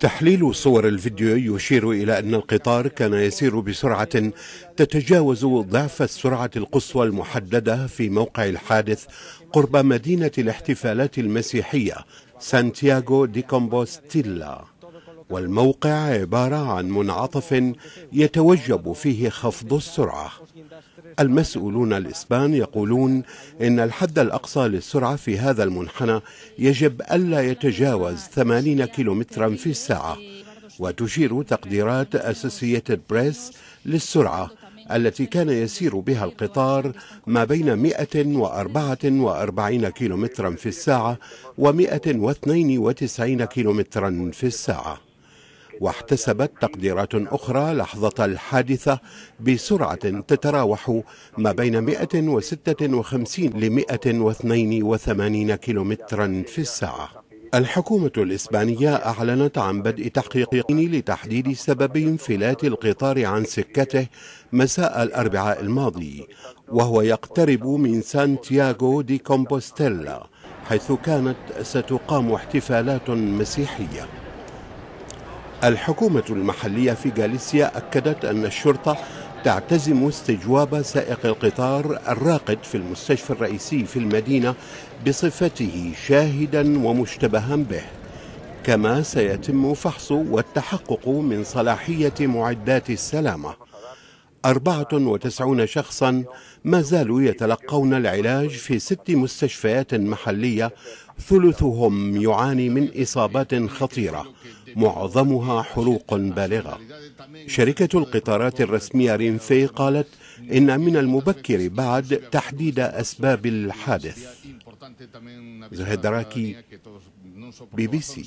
تحليل صور الفيديو يشير إلى أن القطار كان يسير بسرعة تتجاوز ضعف السرعة القصوى المحددة في موقع الحادث قرب مدينة الاحتفالات المسيحية سانتياغو دي كومبوستيلا والموقع عبارة عن منعطف يتوجب فيه خفض السرعة المسؤولون الإسبان يقولون إن الحد الأقصى للسرعة في هذا المنحنى يجب ألا يتجاوز 80 كيلومترا في الساعة وتشير تقديرات أسوسييتد بريس للسرعة التي كان يسير بها القطار ما بين 144 كيلومترا في الساعة و 192 كيلومترا في الساعة واحتسبت تقديرات أخرى لحظة الحادثة بسرعة تتراوح ما بين 156 ل 182 كيلومترا في الساعة الحكومة الإسبانية أعلنت عن بدء تحقيق لتحديد سبب انفلات القطار عن سكته مساء الأربعاء الماضي وهو يقترب من سانتياغو دي كومبوستيلا حيث كانت ستقام احتفالات مسيحيه الحكومة المحلية في غاليسيا أكدت أن الشرطة تعتزم استجواب سائق القطار الراقد في المستشفى الرئيسي في المدينة بصفته شاهدا ومشتبها به كما سيتم فحص والتحقق من صلاحية معدات السلامة 94 شخصا ما زالوا يتلقون العلاج في ست مستشفيات محلية ثلثهم يعاني من إصابات خطيرة معظمها حروق بالغة شركة القطارات الرسمية رينفي قالت إن من المبكر بعد تحديد أسباب الحادث زهد راكي بي بي سي